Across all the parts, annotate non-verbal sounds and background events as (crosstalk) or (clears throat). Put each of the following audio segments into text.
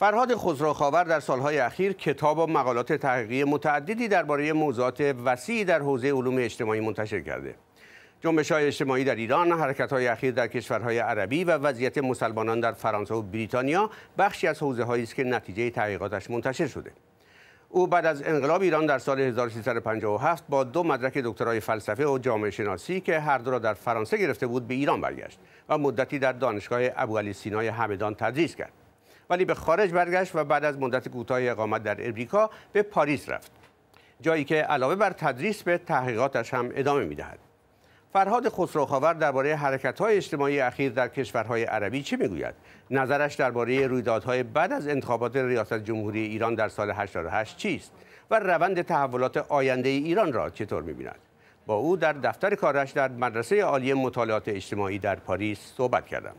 فرهاد خزروخاور در سالهای اخیر کتاب و مقالات تحقیقی متعددی درباره موضوعات وسیعی در حوزه علوم اجتماعی منتشر کرده. جنبش های اجتماعی در ایران، حرکت های اخیر در کشورهای عربی و وضعیت مسلمانان در فرانسه و بریتانیا بخشی از حوزه هایی است که نتیجه تحقیقاتش منتشر شده. او بعد از انقلاب ایران در سال 1357 با دو مدرک دکترای فلسفه و جامعه شناسی که هر دو را در فرانسه گرفته بود به ایران برگشت و مدتی در دانشگاه ابوعلی همدان تدریس کرد. ولی به خارج برگشت و بعد از مدت کوتاهی اقامت در امریکا به پاریس رفت جایی که علاوه بر تدریس به تحقیقاتش هم ادامه میدهد فرهاد خسروخاور درباره های اجتماعی اخیر در کشورهای عربی چه میگوید نظرش درباره رویدادهای بعد از انتخابات ریاست جمهوری ایران در سال 88 چیست و روند تحولات آینده ایران را چطور میبیند با او در دفتر کارش در مدرسه عالی مطالعات اجتماعی در پاریس صحبت کردم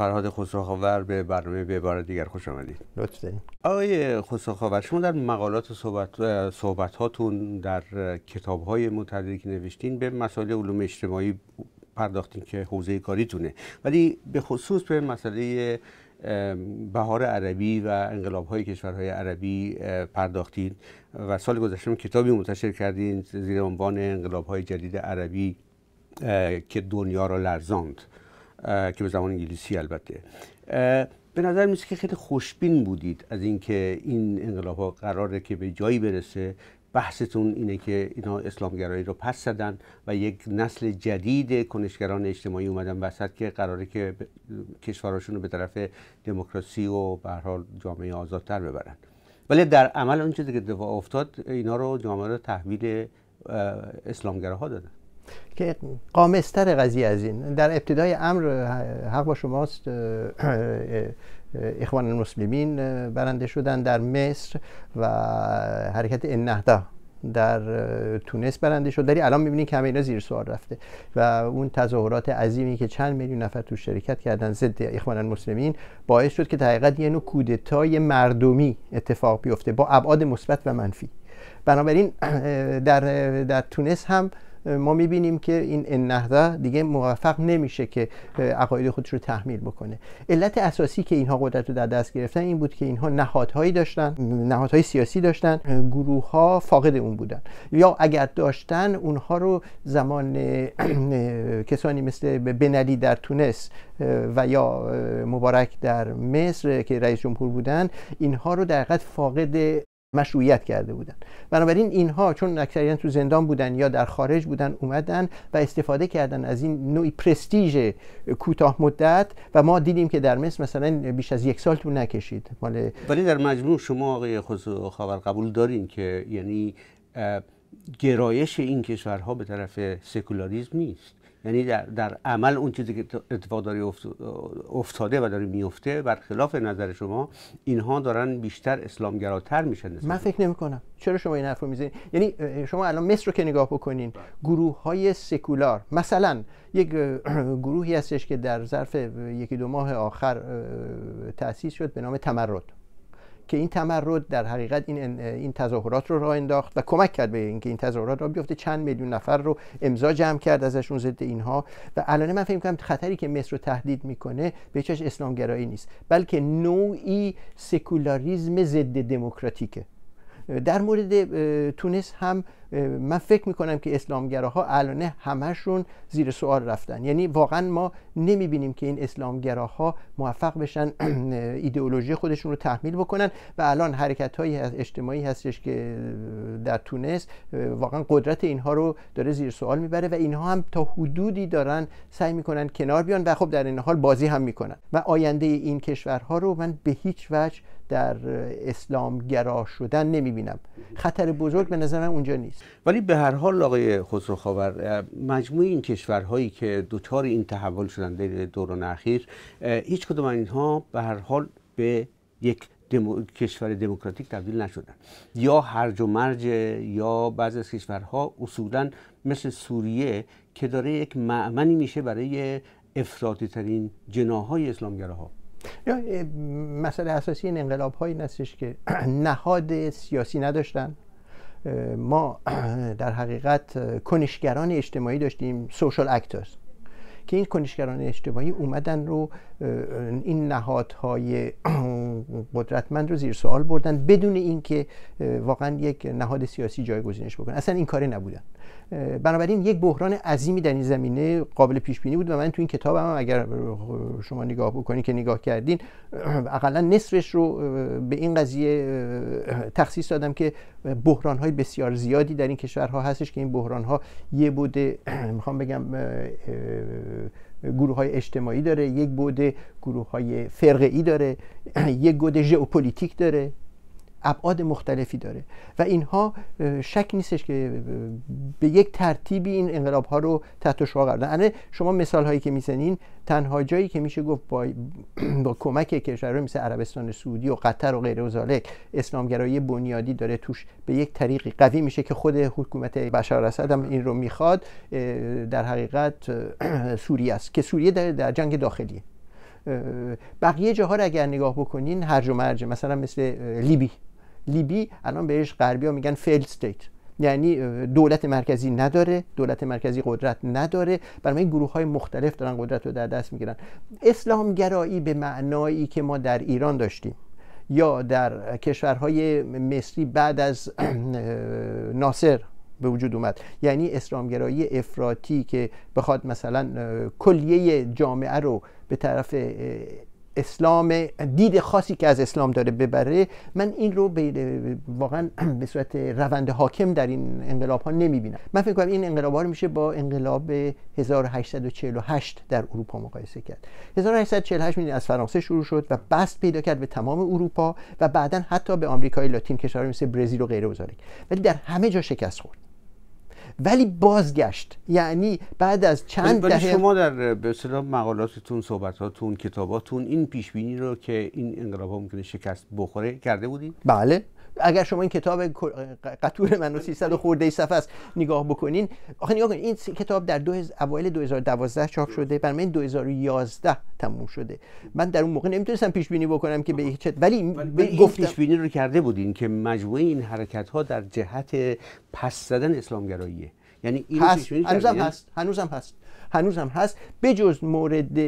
فرهاد خسروخاور به برنامه به بار دیگر خوش آمدید لطف دارید آقای خسروخاور شما در مقالات و صحبت هاتون در کتاب‌های متعددی که نوشتین به مسائل علوم اجتماعی پرداختین که حوزه کاریتونه ولی به خصوص به مسئله بهار عربی و انقلاب های کشورهای عربی پرداختین و سال گذشته کتابی منتشر کردین زیر عنوان انقلاب های جدید عربی که دنیا را لرزاند که به زمان انگلیسی البته به نظر میسه که خیلی خوشبین بودید از اینکه این, انقلاب ها قراره که به جایی برسه بحثتون اینه که اینا اسلامگرایی رو پس زدن و یک نسل جدید کنشگران اجتماعی اومدن وسط که قراره که کشورشون رو به طرف دموکراسی و به حال جامعه آزادتر ببرن ولی در عمل اون چیزی که اتفاق افتاد اینا رو جامعه رو تحویل اسلامگراها دادن که قامستر قضیه از این در ابتدای امر حق با شماست اخوان المسلمین برنده شدن در مصر و حرکت النهضه در تونس برنده شد ولی الان میبینید که همه اینا زیر سوال رفته و اون تظاهرات عظیمی که چند میلیون نفر تو شرکت کردن ضد اخوان المسلمین باعث شد که دقیقاً یه نوع کودتای مردمی اتفاق بیفته با ابعاد مثبت و منفی بنابراین در, در تونس هم ما میبینیم که این نهضه دیگه موفق نمیشه که عقاید خودش رو تحمیل بکنه علت اساسی که اینها قدرت رو در دست گرفتن این بود که اینها نهادهایی داشتن نهادهای سیاسی داشتن گروه ها فاقد اون بودن یا اگر داشتن اونها رو زمان کسانی مثل بنلی در تونس و یا مبارک در مصر که رئیس جمهور بودن اینها رو در فاقد مشروعیت کرده بودن بنابراین اینها چون اکثریت تو زندان بودن یا در خارج بودن اومدن و استفاده کردن از این نوعی پرستیژ کوتاه مدت و ما دیدیم که در مصر مثلا بیش از یک سال تو نکشید ولی در مجموع شما آقای خاور قبول دارین که یعنی گرایش این کشورها به طرف سکولاریزم نیست یعنی در, عمل اون چیزی که اتفاق داره افتاده و داره میفته برخلاف نظر شما اینها دارن بیشتر اسلامگراتر میشن من فکر نمی کنم چرا شما این حرف رو میزنید یعنی شما الان مصر رو که نگاه بکنین بله. گروه های سکولار مثلا یک (clears throat) گروهی هستش که در ظرف یکی دو ماه آخر تأسیس شد به نام تمرد که این تمرد در حقیقت این این تظاهرات رو راه انداخت و کمک کرد به اینکه این تظاهرات را بیفته چند میلیون نفر رو امضا جمع کرد ازشون ضد اینها و الان من فکر می‌کنم خطری که مصر رو تهدید میکنه به چش اسلام نیست بلکه نوعی سکولاریزم ضد دموکراتیکه در مورد تونس هم من فکر میکنم که اسلامگراها الانه همشون زیر سوال رفتن یعنی واقعا ما نمیبینیم که این اسلامگراها موفق بشن (clears throat) ایدئولوژی خودشون رو تحمیل بکنن و الان حرکت های اجتماعی هستش که در تونس واقعا قدرت اینها رو داره زیر سوال میبره و اینها هم تا حدودی دارن سعی میکنن کنار بیان و خب در این حال بازی هم میکنن و آینده این کشورها رو من به هیچ وجه در اسلام گرا شدن نمیبینم خطر بزرگ به نظر اونجا نیست ولی به هر حال آقای خسرو مجموعه این کشورهایی که دوچار این تحول شدن در دوران اخیر هیچ کدوم اینها به هر حال به یک کشور دموکراتیک تبدیل نشدن یا هرج و مرج یا بعضی از کشورها اصولا مثل سوریه که داره یک معمنی میشه برای افراطی ترین جناهای اسلامگراها یا مسئله اساسی این انقلاب هایی هستش که (clears throat) نهاد سیاسی نداشتن ما (clears throat) در حقیقت کنشگران اجتماعی داشتیم سوشال اکترز که این کنشگران اجتماعی اومدن رو این نهادهای (clears throat) قدرتمند رو زیر سوال بردن بدون اینکه واقعا یک نهاد سیاسی جایگزینش بکنن اصلا این کاری نبودن بنابراین یک بحران عظیمی در این زمینه قابل پیش بینی بود و من تو این کتاب هم اگر شما نگاه بکنید که نگاه کردین اقلا نصفش رو به این قضیه تخصیص دادم که بحران های بسیار زیادی در این کشورها هستش که این بحران ها یه بوده میخوام بگم گروه های اجتماعی داره یک بوده گروه های فرقه ای داره یک گوده ژئوپلیتیک داره ابعاد مختلفی داره و اینها شک نیستش که به یک ترتیبی این انقلاب ها رو تحت شعا قرار شما مثال هایی که میزنین تنها جایی که میشه گفت با, با کمک کشورهای مثل عربستان سعودی و قطر و غیره و زالک اسلامگرایی بنیادی داره توش به یک طریقی قوی میشه که خود حکومت بشار اسد هم این رو میخواد در حقیقت سوریه است که سوریه در, در جنگ داخلیه بقیه جاها رو اگر نگاه بکنین هرج و مرج مثلا مثل لیبی لیبی الان بهش غربی ها میگن فیل استیت یعنی دولت مرکزی نداره دولت مرکزی قدرت نداره برای گروه های مختلف دارن قدرت رو در دست میگیرن اسلام گرایی به معنایی که ما در ایران داشتیم یا در کشورهای مصری بعد از ناصر به وجود اومد یعنی اسلامگرایی افراطی که بخواد مثلا کلیه جامعه رو به طرف اسلام دید خاصی که از اسلام داره ببره من این رو واقعا به صورت روند حاکم در این انقلاب ها نمی بینم من فکر کنم این انقلاب ها رو میشه با انقلاب 1848 در اروپا مقایسه کرد 1848 میدین از فرانسه شروع شد و بست پیدا کرد به تمام اروپا و بعدا حتی به آمریکای لاتین کشورهای مثل برزیل و غیره ولی در همه جا شکست خورد ولی بازگشت یعنی بعد از چند ولی دهه شما در به اصطلاح مقالاتتون صحبتاتون کتاباتون این پیش بینی رو که این انقلاب ها ممکنه شکست بخوره کرده بودید بله اگر شما این کتاب قطور منو 300 خورده صفحه است نگاه بکنین آخه نگاه کنین این کتاب در دو اوایل 2012 چاپ شده برای من 2011 تموم شده من در اون موقع نمیتونستم پیش بینی بکنم که به ولی, ولی بینی رو کرده بودین که مجموعه این حرکت ها در جهت پس زدن اسلامگراییه یعنی این هست. هنوزم هست هنوزم هست هنوزم هست بجز مورد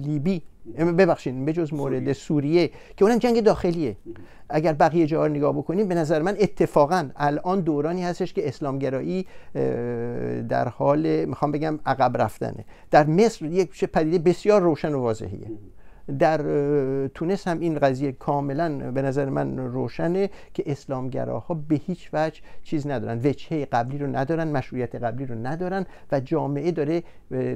لیبی ببخشید جز مورد سوریه که اونم جنگ داخلیه اگر بقیه جاها نگاه بکنیم به نظر من اتفاقا الان دورانی هستش که اسلامگرایی در حال میخوام بگم عقب رفتنه در مصر یک پدیده بسیار روشن و واضحیه در تونس هم این قضیه کاملا به نظر من روشنه که اسلامگراها به هیچ وجه چیز ندارن وجهه قبلی رو ندارن مشروعیت قبلی رو ندارن و جامعه داره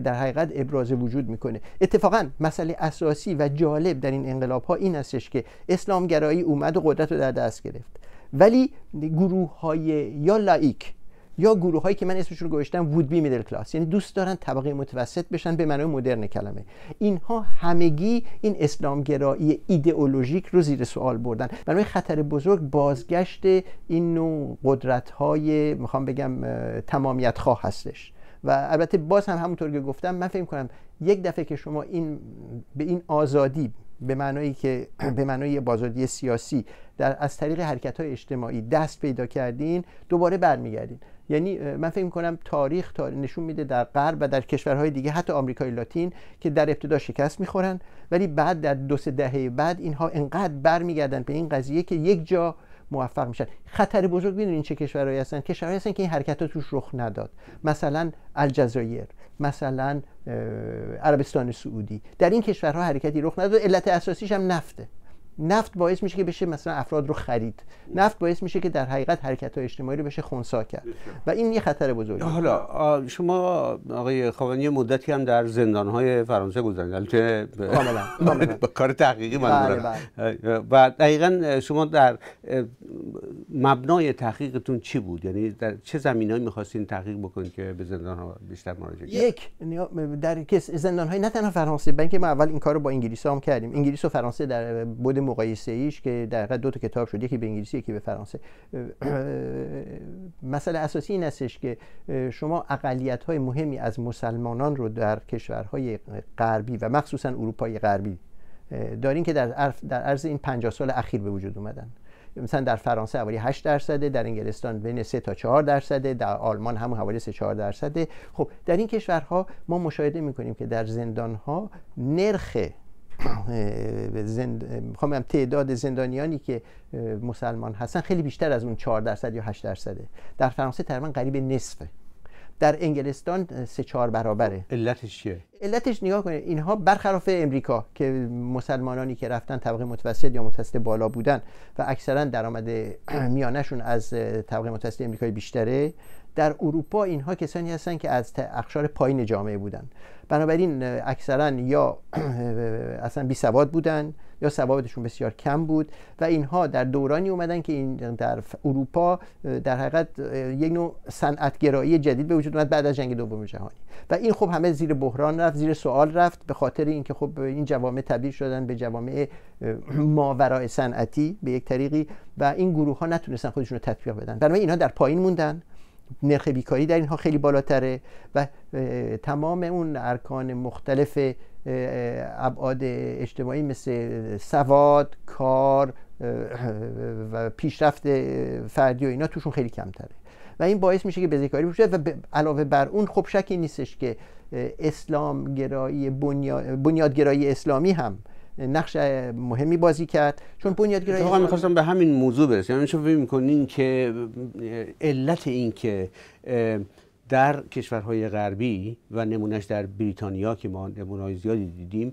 در حقیقت ابراز وجود میکنه اتفاقا مسئله اساسی و جالب در این انقلاب ها این استش که اسلامگرایی اومد و قدرت رو در دست گرفت ولی گروه های یا لایک یا گروه هایی که من اسمشون رو گذاشتم وود بی میدل کلاس یعنی دوست دارن طبقه متوسط بشن به معنای مدرن کلمه اینها همگی این گرایی ایدئولوژیک رو زیر سوال بردن برای خطر بزرگ بازگشت این نوع قدرت های میخوام بگم تمامیت خواه هستش و البته باز هم همونطور که گفتم من فکر کنم یک دفعه که شما این به این آزادی به معنایی که به معنای بازادی سیاسی در از طریق حرکت های اجتماعی دست پیدا کردین دوباره برمیگردین یعنی من فکر میکنم تاریخ تا نشون میده در غرب و در کشورهای دیگه حتی آمریکای لاتین که در ابتدا شکست میخورن ولی بعد در دو سه دهه بعد اینها انقدر برمیگردن به این قضیه که یک جا موفق میشن خطر بزرگ این چه کشورهایی هستن کشورهایی هستن که این حرکت ها توش رخ نداد مثلا الجزایر مثلا عربستان سعودی در این کشورها حرکتی رخ نداد علت اساسیش هم نفته نفت باعث میشه که بشه مثلا افراد رو خرید نفت باعث میشه که در حقیقت حرکت های اجتماعی رو بشه خونسا کرد و این یه خطر بزرگی حالا شما آقای خوانی مدتی هم در زندان های فرانسه گذروندید البته (laughs) با کار تحقیقی من بله، بله. و دقیقا شما در مبنای تحقیقتون چی بود یعنی در چه زمینهایی میخواستین تحقیق بکنید که به زندان ها بیشتر مراجعه یک در زندان های نه تنها فرانسه بلکه ما اول این کار رو با انگلیس هم کردیم انگلیس و فرانسه در بود مقایسه ایش که در دو تا کتاب شد یکی به انگلیسی یکی به فرانسه مسئله اساسی این استش که شما اقلیت های مهمی از مسلمانان رو در کشورهای غربی و مخصوصا اروپای غربی دارین که در عرض این 50 سال اخیر به وجود اومدن مثلا در فرانسه حوالی 8 درصده در انگلستان بین 3 تا 4 درصده در آلمان هم حوالی 3 4 درصده خب در این کشورها ما مشاهده میکنیم که در ها نرخ زند... میخوام بگم تعداد زندانیانی که مسلمان هستن خیلی بیشتر از اون چهار درصد یا 8 درصده در فرانسه تقریبا قریب نصفه در انگلستان سه چهار برابره خب، علتش چیه علتش نگاه کنید اینها برخلاف امریکا که مسلمانانی که رفتن طبقه متوسط یا متوسط بالا بودن و اکثرا درآمد (coughs) میانشون از طبقه متوسط امریکایی بیشتره در اروپا اینها کسانی هستند که از اقشار پایین جامعه بودند بنابراین اکثرا یا (clears throat) اصلا بی سواد بودن یا سوادشون بسیار کم بود و اینها در دورانی اومدن که این در اروپا در حقیقت یک نوع صنعتگرایی جدید به وجود اومد بعد از جنگ دوم جهانی و این خب همه زیر بحران رفت زیر سوال رفت به خاطر اینکه خب این جوامع تبدیل شدن به جوامع ماورای صنعتی به یک طریقی و این گروه ها نتونستن خودشون رو تطبیق بدن بنابراین اینها در پایین موندن نرخ بیکاری در اینها خیلی بالاتره و تمام اون ارکان مختلف ابعاد اجتماعی مثل سواد کار و پیشرفت فردی و اینا توشون خیلی کمتره و این باعث میشه که بزهکاری بشه و علاوه بر اون خب شکی نیستش که اسلام گرایی بنیاد... بنیادگرایی اسلامی هم نقش مهمی بازی کرد چون بنیادگرایی آقا میخواستم به همین موضوع برسیم یعنی شما فکر که علت این که در کشورهای غربی و نمونهش در بریتانیا که ما نمونه زیادی دیدیم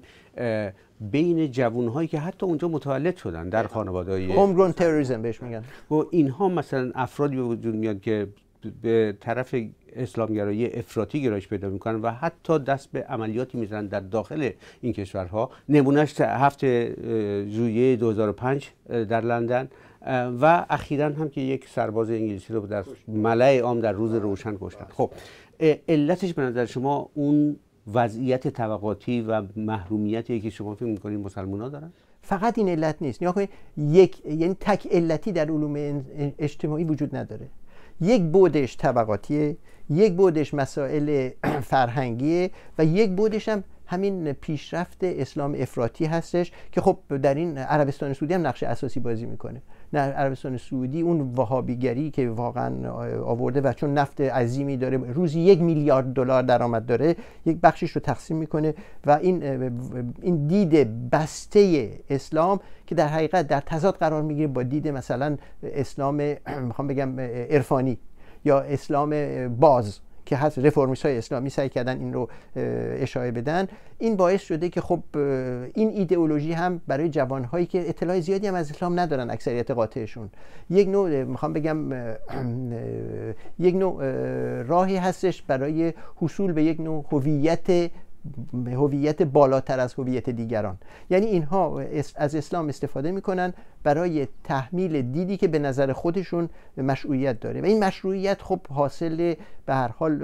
بین جوانهایی که حتی اونجا متولد شدن در خانواده‌های هومگرون تروریسم بهش میگن و خب اینها مثلا افرادی به وجود میاد که به طرف اسلامگرایی افراطی گرایش پیدا میکنن و حتی دست به عملیاتی میزنن در داخل این کشورها نمونهش هفته ژوئیه 2005 در لندن و اخیرا هم که یک سرباز انگلیسی رو در ملای عام در روز روشن کشتن خب علتش به نظر شما اون وضعیت طبقاتی و محرومیتی که شما فکر میکنید مسلمان ها دارن؟ فقط این علت نیست یک یعنی تک علتی در علوم اجتماعی وجود نداره یک بودش طبقاتیه یک بودش مسائل (clears throat) فرهنگیه و یک بودش هم همین پیشرفت اسلام افراطی هستش که خب در این عربستان سعودی هم نقش اساسی بازی میکنه در عربستان سعودی اون وهابیگری که واقعا آورده و چون نفت عظیمی داره روزی یک میلیارد دلار درآمد داره یک بخشش رو تقسیم میکنه و این این دید بسته اسلام که در حقیقت در تضاد قرار میگیره با دید مثلا اسلام (clears throat) میخوام بگم عرفانی یا اسلام باز که هست رفرمیست های اسلامی سعی کردن این رو اشاره بدن این باعث شده که خب این ایدئولوژی هم برای جوانهایی که اطلاع زیادی هم از اسلام ندارن اکثریت قاطعشون یک نوع میخوام بگم یک نوع راهی هستش برای حصول به یک نوع هویت هویت بالاتر از هویت دیگران یعنی اینها از اسلام استفاده میکنن برای تحمیل دیدی که به نظر خودشون مشروعیت داره و این مشروعیت خب حاصل به هر حال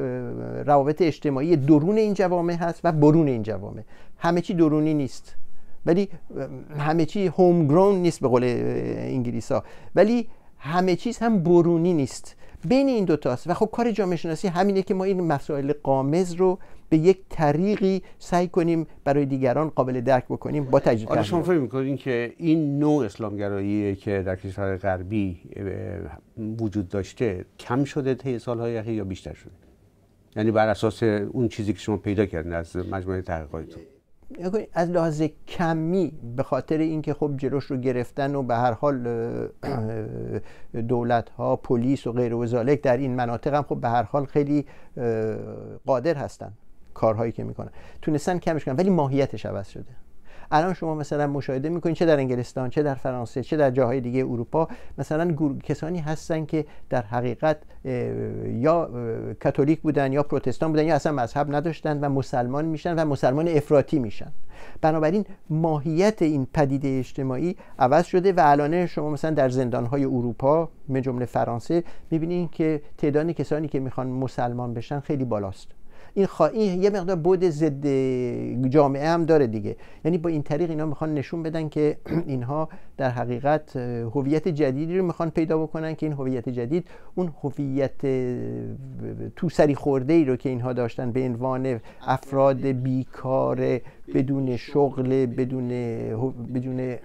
روابط اجتماعی درون این جوامع هست و برون این جوامع همه چی درونی نیست ولی همه چی هوم نیست به قول انگلیسا ولی همه چیز هم برونی نیست بین این دوتاست و خب کار جامعه شناسی همینه که ما این مسائل قامز رو به یک طریقی سعی کنیم برای دیگران قابل درک بکنیم با تجدید آره شما فکر که این نوع اسلامگرایی که در کشورهای غربی وجود داشته کم شده طی سالهای اخیر یا بیشتر شده یعنی بر اساس اون چیزی که شما پیدا کردین از مجموعه تحقیقاتتون یعنی از لحاظ کمی به خاطر اینکه خب جلوش رو گرفتن و به هر حال دولت ها پلیس و غیر و در این مناطق هم خب به هر حال خیلی قادر هستند کارهایی که میکنن تونستن کمش کنن ولی ماهیتش عوض شده الان شما مثلا مشاهده میکنید چه در انگلستان چه در فرانسه چه در جاهای دیگه اروپا مثلا کسانی هستن که در حقیقت یا کاتولیک بودن یا پروتستان بودن یا اصلا مذهب نداشتن و مسلمان میشن و مسلمان افراطی میشن بنابراین ماهیت این پدیده اجتماعی عوض شده و الان شما مثلا در زندانهای اروپا به جمله فرانسه میبینید که تعداد کسانی که میخوان مسلمان بشن خیلی بالاست این, یه مقدار بود ضد جامعه هم داره دیگه یعنی با این طریق اینا میخوان نشون بدن که (clears throat) اینها در حقیقت هویت جدیدی رو میخوان پیدا بکنن که این هویت جدید اون هویت تو سری خورده ای رو که اینها داشتن به عنوان افراد بیکار بدون شغل بدون بدون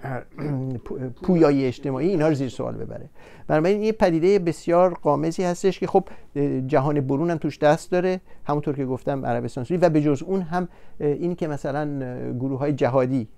پویایی اجتماعی اینها رو زیر سوال ببره بنابراین یه پدیده بسیار قامزی هستش که خب جهان برون هم توش دست داره همونطور که گفتم عربستان سوری و به جز اون هم این که مثلا گروه های جهادی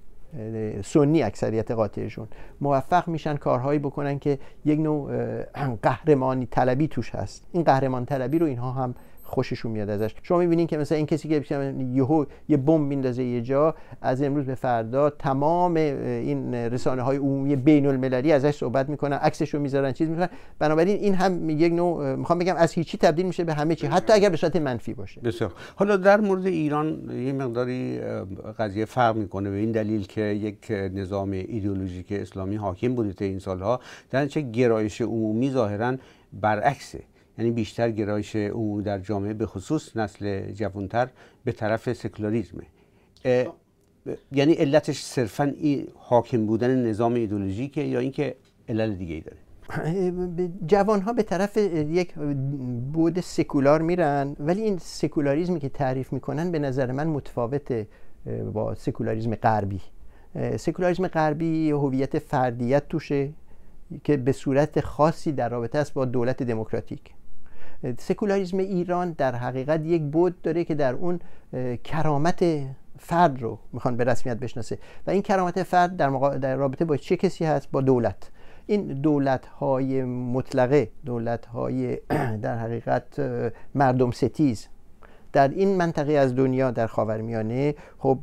سنی اکثریت قاطعشون موفق میشن کارهایی بکنن که یک نوع قهرمانی طلبی توش هست این قهرمان طلبی رو اینها هم خوششون میاد ازش شما میبینین که مثلا این کسی که یهو یه بمب میندازه یه جا از امروز به فردا تمام این رسانه های عمومی بین المللی ازش صحبت میکنن عکسش رو میذارن چیز میکنن بنابراین این هم یک نوع میخوام بگم از هیچی تبدیل میشه به همه چی حتی اگر به صورت منفی باشه بسیار حالا در مورد ایران یه مقداری قضیه فرق میکنه به این دلیل که یک نظام ایدئولوژیک اسلامی حاکم بوده این سالها در چه گرایش عمومی ظاهرا برعکسه یعنی بیشتر گرایش او در جامعه به خصوص نسل جوانتر به طرف سکولاریزمه یعنی علتش صرفا این حاکم بودن نظام ایدولوژیکه یا اینکه علل دیگه ای داره جوان ها به طرف یک بود سکولار میرن ولی این سکولاریزمی که تعریف میکنن به نظر من متفاوته با سکولاریزم غربی سکولاریزم غربی هویت فردیت توشه که به صورت خاصی در رابطه است با دولت دموکراتیک سکولاریزم ایران در حقیقت یک بود داره که در اون کرامت فرد رو میخوان به رسمیت بشناسه و این کرامت فرد در, در رابطه با چه کسی هست با دولت این دولت های مطلقه دولت های (clears throat) در حقیقت مردم ستیز در این منطقه از دنیا در خاورمیانه خب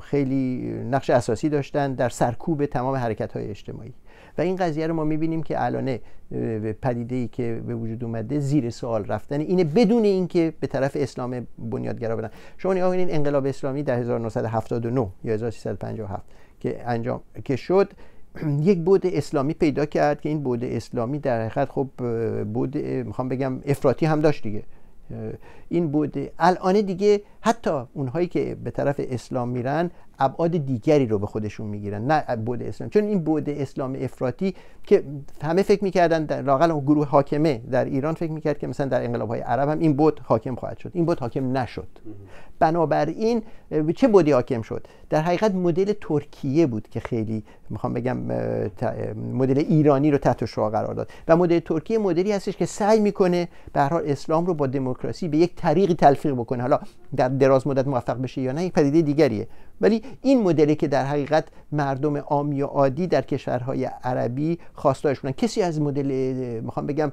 خیلی نقش اساسی داشتن در سرکوب تمام حرکت های اجتماعی و این قضیه رو ما میبینیم که الانه پدیده ای که به وجود اومده زیر سوال رفتن اینه بدون اینکه به طرف اسلام بنیادگرا بدن شما نگاه کنید انقلاب اسلامی در 1979 یا 1357 که انجام که شد (clears throat) یک بود اسلامی پیدا کرد که این بود اسلامی در حقیقت خب بود میخوام بگم افراطی هم داشت دیگه این بود الان دیگه حتی اونهایی که به طرف اسلام میرن ابعاد دیگری رو به خودشون میگیرن نه بود اسلام چون این بود اسلام افراطی که همه فکر میکردن در گروه حاکمه در ایران فکر میکرد که مثلا در انقلاب های عرب هم این بود حاکم خواهد شد این بود حاکم نشد بنابراین چه بودی حاکم شد در حقیقت مدل ترکیه بود که خیلی میخوام بگم مدل ایرانی رو تحت شعا قرار داد و مدل ترکیه مدلی هستش که سعی میکنه به اسلام رو با دموکراسی به یک طریقی تلفیق بکنه حالا در دراز مدت موفق بشه یا نه یک پدیده دیگریه ولی این مدلی که در حقیقت مردم عامی و عادی در کشورهای عربی بودن کسی از مدل میخوام بگم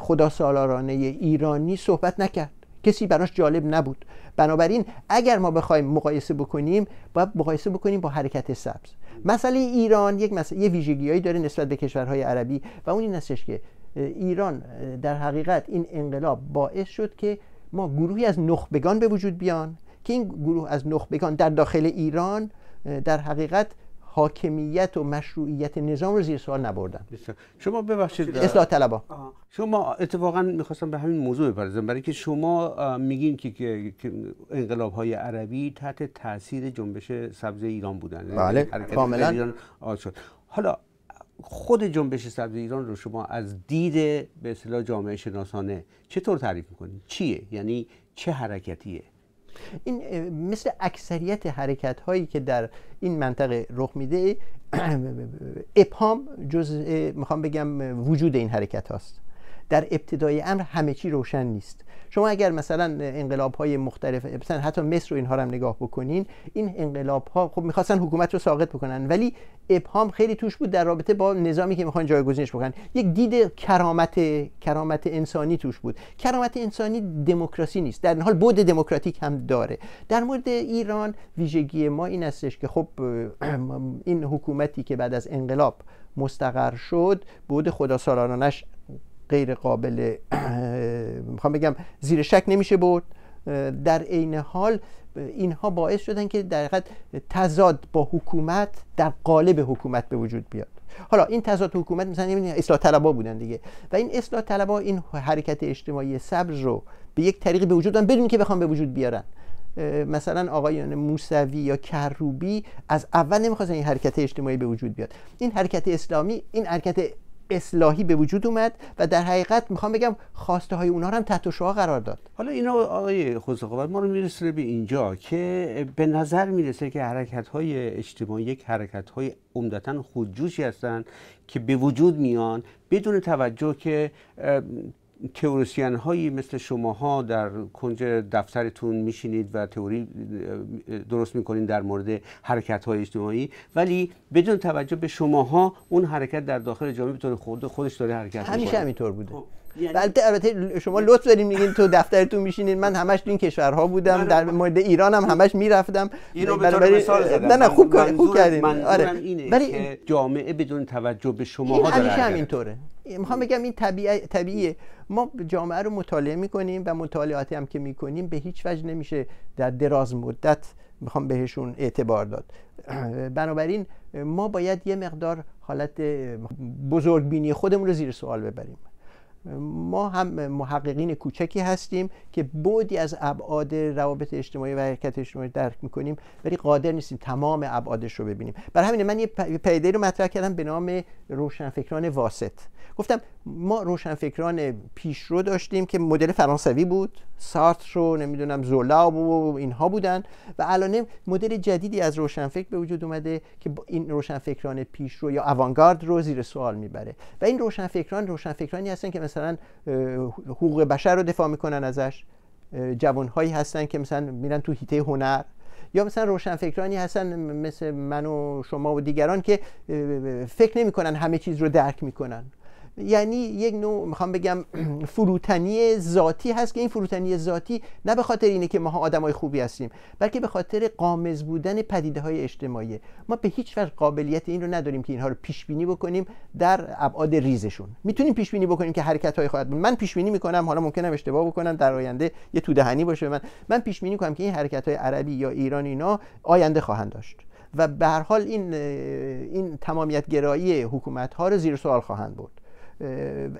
خدا سالارانه ایرانی صحبت نکرد کسی براش جالب نبود بنابراین اگر ما بخوایم مقایسه بکنیم باید مقایسه بکنیم با حرکت سبز مسئله ایران یک مسئله یه ویژگیهایی داره نسبت به کشورهای عربی و اون این هستش که ایران در حقیقت این انقلاب باعث شد که ما گروهی از نخبگان به وجود بیان که این گروه از نخبگان در داخل ایران در حقیقت حاکمیت و مشروعیت نظام رو زیر سوال نبردن شما ببخشید اصلاح طلبا شما اتفاقا میخواستم به همین موضوع بپردازم برای که شما میگین که, انقلاب های عربی تحت تاثیر جنبش سبز ایران بودن یعنی بله کاملا شد حالا خود جنبش سبز ایران رو شما از دید به اصطلاح جامعه شناسانه چطور تعریف میکنید چیه یعنی چه حرکتیه این مثل اکثریت حرکت هایی که در این منطقه رخ میده ابهام جز میخوام بگم وجود این حرکت هاست در ابتدای امر همه چی روشن نیست شما اگر مثلا انقلاب های مختلف مثلا حتی مصر رو اینها رو هم نگاه بکنین این انقلاب ها خب میخواستن حکومت رو ساقط بکنن ولی ابهام خیلی توش بود در رابطه با نظامی که میخوان جایگزینش بکنن یک دید کرامت کرامت انسانی توش بود کرامت انسانی دموکراسی نیست در این حال بود دموکراتیک هم داره در مورد ایران ویژگی ما این استش که خب این حکومتی که بعد از انقلاب مستقر شد بود خدا غیر قابل میخوام بگم زیر شک نمیشه بود در عین حال اینها باعث شدن که در حقیقت تضاد با حکومت در قالب حکومت به وجود بیاد حالا این تضاد حکومت مثلا این یعنی اصلاح طلبا بودن دیگه و این اصلاح طلبا این حرکت اجتماعی سبز رو به یک طریق به وجود دادن بدون که بخوام به وجود بیارن مثلا آقایان موسوی یا کروبی از اول نمیخواستن این حرکت اجتماعی به وجود بیاد این حرکت اسلامی این حرکت اصلاحی به وجود اومد و در حقیقت میخوام بگم خواسته های اونها هم تحت شعا قرار داد حالا اینا آقای خوزقوبت ما رو میرسونه به اینجا که به نظر میرسه که حرکت های اجتماعی یک حرکت های عمدتا خودجوشی هستند که به وجود میان بدون توجه که تئوریسین هایی مثل شماها در کنج دفترتون میشینید و تئوری درست میکنید در مورد حرکت های اجتماعی ولی بدون توجه به شماها اون حرکت در داخل جامعه به طور خود خودش داره حرکت میکنه همیشه همینطور بوده البته خب، یعنی البته شما لطف دارین میگین تو دفترتون میشینین من همش تو این کشورها بودم در مورد ایران هم همش میرفتم اینو به بله، طور بله. مثال زدم نه نه خوب, خوب کردین آره ولی جامعه بدون توجه به شماها داره همیشه همینطوره میخوام بگم این طبیعه، طبیعیه ما جامعه رو مطالعه میکنیم و مطالعاتی هم که میکنیم به هیچ وجه نمیشه در دراز مدت میخوام بهشون اعتبار داد (clears throat) بنابراین ما باید یه مقدار حالت بزرگبینی خودمون رو زیر سوال ببریم ما هم محققین کوچکی هستیم که بودی از ابعاد روابط اجتماعی و حرکت اجتماعی درک میکنیم ولی قادر نیستیم تمام ابعادش رو ببینیم برای همین من یه پیدایی رو مطرح کردم به نام روشنفکران واسط گفتم ما روشنفکران پیشرو داشتیم که مدل فرانسوی بود سارتر رو نمیدونم زولا و اینها بودن و الان مدل جدیدی از روشنفکر به وجود اومده که این روشنفکران پیشرو یا اوانگارد رو زیر سوال میبره و این روشنفکران روشنفکرانی هستن که مثلا مثلا حقوق بشر رو دفاع میکنن ازش جوانهایی هستن که مثلا میرن تو هیته هنر یا مثلا روشنفکرانی هستن مثل من و شما و دیگران که فکر نمیکنن همه چیز رو درک میکنن یعنی یک نوع میخوام بگم فروتنی ذاتی هست که این فروتنی ذاتی نه به خاطر اینه که ماها آدمای خوبی هستیم بلکه به خاطر قامز بودن پدیده های اجتماعی ما به هیچ وجه قابلیت این رو نداریم که اینها رو پیش بینی بکنیم در ابعاد ریزشون میتونیم پیش بینی بکنیم که حرکت های خواهد بود من پیش بینی میکنم حالا ممکنم اشتباه بکنم در آینده یه تو دهنی باشه من من پیش بینی کنم که این حرکت های عربی یا ایرانی اینا آینده خواهند داشت و به هر حال این این تمامیت گرایی حکومت ها رو زیر سوال خواهند برد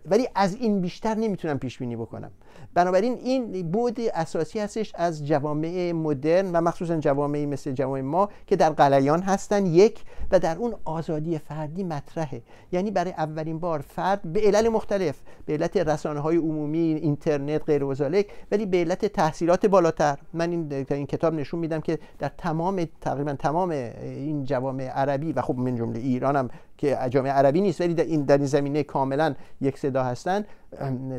ولی از این بیشتر نمیتونم پیش بینی بکنم بنابراین این بود اساسی هستش از جوامع مدرن و مخصوصا جوامعی مثل جوامع ما که در قلیان هستن یک و در اون آزادی فردی مطرحه یعنی برای اولین بار فرد به علل مختلف به علت رسانه های عمومی اینترنت غیر وزالک ولی به علت تحصیلات بالاتر من این, کتاب نشون میدم که در تمام تقریبا تمام این جوامع عربی و خب من جمله ایران که جامعه عربی نیست ولی در این در این زمینه کاملا یک صدا هستند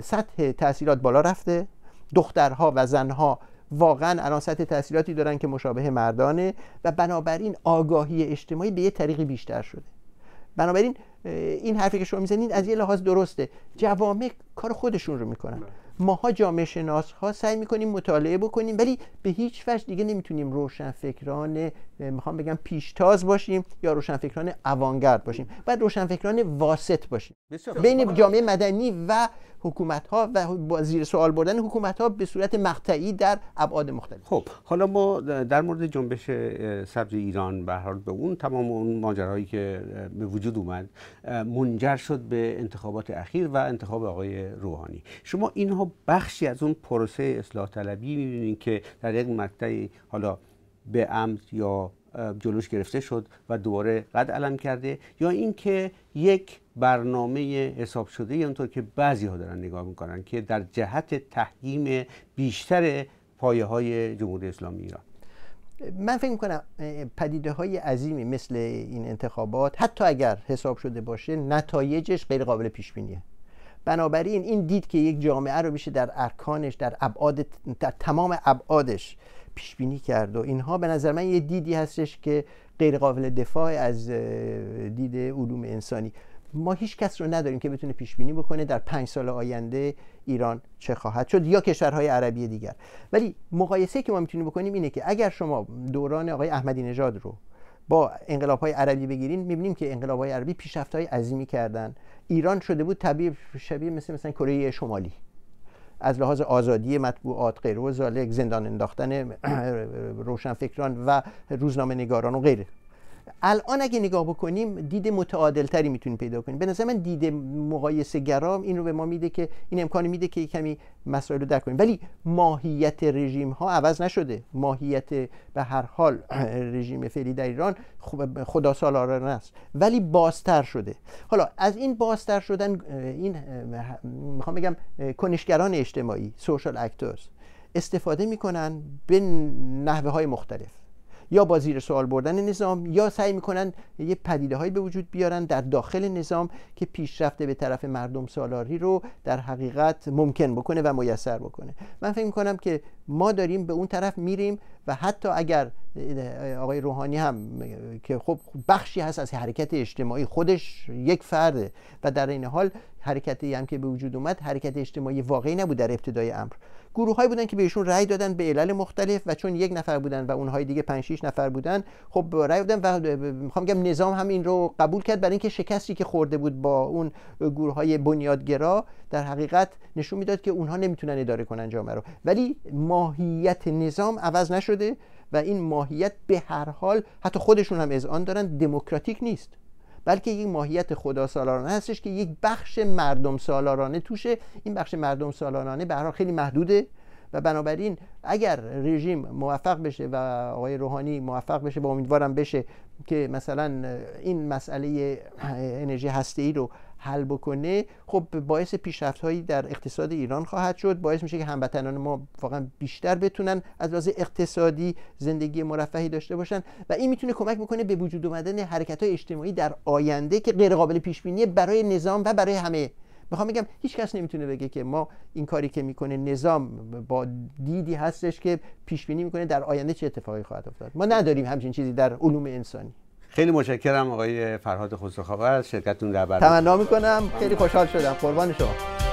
سطح تاثیرات بالا رفته دخترها و زنها واقعا الان سطح تاثیراتی دارن که مشابه مردانه و بنابراین آگاهی اجتماعی به یه طریقی بیشتر شده بنابراین این حرفی که شما میزنید از یه لحاظ درسته جوامع کار خودشون رو میکنن بله. ماها جامعه شناس ها سعی میکنیم مطالعه بکنیم ولی به هیچ وجه دیگه نمیتونیم فکران میخوام بگم پیشتاز باشیم یا روشنفکران اوانگرد باشیم و روشنفکران واسط باشیم بین جامعه مدنی و حکومت ها و زیر سوال بردن حکومت ها به صورت مقطعی در ابعاد مختلف خب حالا ما در مورد جنبش سبز ایران به حال به اون تمام اون ماجرایی که به وجود اومد منجر شد به انتخابات اخیر و انتخاب آقای روحانی شما اینها بخشی از اون پروسه اصلاح طلبی میبینید که در یک مقطعی حالا به عمد یا جلوش گرفته شد و دوباره قد علم کرده یا اینکه یک برنامه حساب شده یعنی اونطور که بعضی ها دارن نگاه میکنن که در جهت تحکیم بیشتر پایه های جمهوری اسلامی ایران من فکر میکنم پدیده های عظیمی مثل این انتخابات حتی اگر حساب شده باشه نتایجش غیر قابل پیش بینیه بنابراین این دید که یک جامعه رو میشه در ارکانش در ابعاد در تمام ابعادش پیش بینی کرد و اینها به نظر من یه دیدی هستش که غیر قابل دفاع از دید علوم انسانی ما هیچ کس رو نداریم که بتونه پیش بینی بکنه در پنج سال آینده ایران چه خواهد شد یا کشورهای عربی دیگر ولی مقایسه که ما میتونیم بکنیم اینه که اگر شما دوران آقای احمدی نژاد رو با انقلاب های عربی بگیرین میبینیم که انقلاب های عربی پیشرفت عظیمی کردن ایران شده بود طبیعی شبیه مثل مثلا کره شمالی از لحاظ آزادی مطبوعات غیر و زندان انداختن (clears throat) روشنفکران و روزنامه نگاران و غیره الان اگه نگاه بکنیم دید متعادل تری میتونیم پیدا کنیم به نظر من دید مقایسه گرام این رو به ما میده که این امکان میده که کمی مسائل رو درک کنیم ولی ماهیت رژیم ها عوض نشده ماهیت به هر حال رژیم فعلی در ایران خب، خدا سالاره است ولی بازتر شده حالا از این بازتر شدن این میخوام بگم کنشگران اجتماعی سوشال اکتورز استفاده میکنن به نحوه های مختلف یا با زیر سوال بردن نظام یا سعی میکنن یه پدیده هایی به وجود بیارن در داخل نظام که پیشرفته به طرف مردم سالاری رو در حقیقت ممکن بکنه و میسر بکنه من فکر میکنم که ما داریم به اون طرف میریم و حتی اگر آقای روحانی هم که خب بخشی هست از حرکت اجتماعی خودش یک فرده و در این حال حرکتی هم که به وجود اومد حرکت اجتماعی واقعی نبود در ابتدای امر گروههایی بودن که بهشون رأی دادن به علل مختلف و چون یک نفر بودن و اونهای دیگه 5 6 نفر بودن خب رأی دادن و میخوام بگم نظام هم این رو قبول کرد برای اینکه شکستی که خورده بود با اون گروه های بنیادگرا در حقیقت نشون میداد که اونها نمیتونن اداره کنن جامعه رو ولی ماهیت نظام عوض نشده و این ماهیت به هر حال حتی خودشون هم اذعان دارن دموکراتیک نیست بلکه یک ماهیت خدا سالارانه هستش که یک بخش مردم سالارانه توشه این بخش مردم سالارانه برای خیلی محدوده و بنابراین اگر رژیم موفق بشه و آقای روحانی موفق بشه با امیدوارم بشه که مثلا این مسئله انرژی هسته ای رو حل بکنه خب باعث پیشرفت هایی در اقتصاد ایران خواهد شد باعث میشه که هموطنان ما واقعا بیشتر بتونن از لحاظ اقتصادی زندگی مرفهی داشته باشن و این میتونه کمک بکنه به وجود اومدن حرکت های اجتماعی در آینده که غیر قابل پیش بینی برای نظام و برای همه میخوام بگم هیچ کس نمیتونه بگه که ما این کاری که میکنه نظام با دیدی هستش که پیش بینی میکنه در آینده چه اتفاقی خواهد افتاد ما نداریم همچین چیزی در علوم انسانی خیلی متشکرم آقای فرهاد خسروخاور از شرکتتون در برنامه تمنا میکنم خیلی خوشحال شدم قربان شما